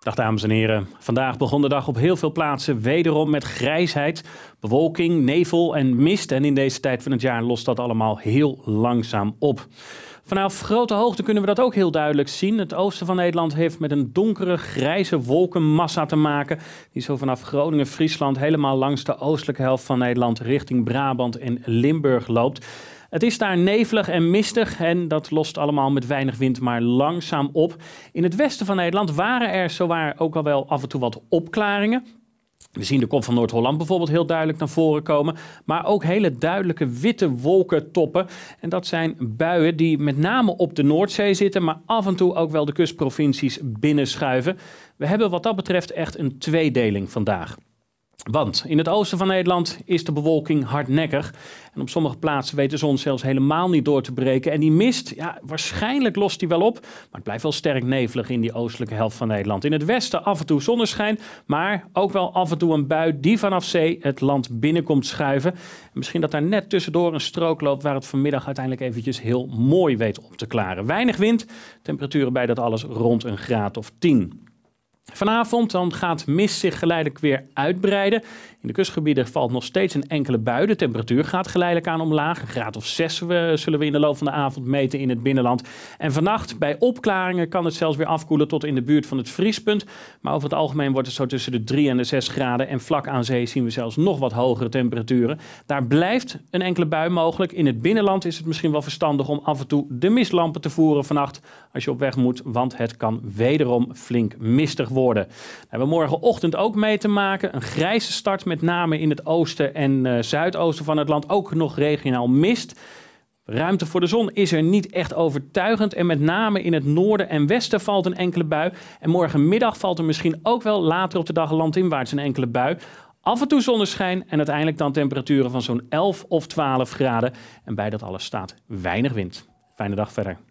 Dag dames en heren. Vandaag begon de dag op heel veel plaatsen wederom met grijsheid, bewolking, nevel en mist. En in deze tijd van het jaar lost dat allemaal heel langzaam op. Vanaf grote hoogte kunnen we dat ook heel duidelijk zien. Het oosten van Nederland heeft met een donkere, grijze wolkenmassa te maken. Die zo vanaf Groningen, Friesland helemaal langs de oostelijke helft van Nederland richting Brabant en Limburg loopt. Het is daar nevelig en mistig en dat lost allemaal met weinig wind maar langzaam op. In het westen van Nederland waren er zowaar ook al wel af en toe wat opklaringen. We zien de kop van Noord-Holland bijvoorbeeld heel duidelijk naar voren komen. Maar ook hele duidelijke witte wolkentoppen. En dat zijn buien die met name op de Noordzee zitten, maar af en toe ook wel de kustprovincies binnenschuiven. We hebben wat dat betreft echt een tweedeling vandaag. Want in het oosten van Nederland is de bewolking hardnekkig. En op sommige plaatsen weet de zon zelfs helemaal niet door te breken. En die mist, ja, waarschijnlijk lost die wel op. Maar het blijft wel sterk nevelig in die oostelijke helft van Nederland. In het westen af en toe zonneschijn, maar ook wel af en toe een bui die vanaf zee het land binnenkomt schuiven. misschien dat daar net tussendoor een strook loopt waar het vanmiddag uiteindelijk eventjes heel mooi weet op te klaren. Weinig wind, temperaturen bij dat alles rond een graad of 10. Vanavond dan gaat mist zich geleidelijk weer uitbreiden. In de kustgebieden valt nog steeds een enkele bui. De temperatuur gaat geleidelijk aan omlaag. Een graad of 6 eh, zullen we in de loop van de avond meten in het binnenland. En vannacht bij opklaringen kan het zelfs weer afkoelen tot in de buurt van het vriespunt. Maar over het algemeen wordt het zo tussen de 3 en de 6 graden. En vlak aan zee zien we zelfs nog wat hogere temperaturen. Daar blijft een enkele bui mogelijk. In het binnenland is het misschien wel verstandig om af en toe de mistlampen te voeren vannacht als je op weg moet. Want het kan wederom flink mistig worden. we morgenochtend ook mee te maken. Een grijze start, met name in het oosten en eh, zuidoosten van het land. Ook nog regionaal mist. Ruimte voor de zon is er niet echt overtuigend. En met name in het noorden en westen valt een enkele bui. En morgenmiddag valt er misschien ook wel later op de dag landinwaarts een enkele bui. Af en toe zonneschijn en uiteindelijk dan temperaturen van zo'n 11 of 12 graden. En bij dat alles staat weinig wind. Fijne dag verder.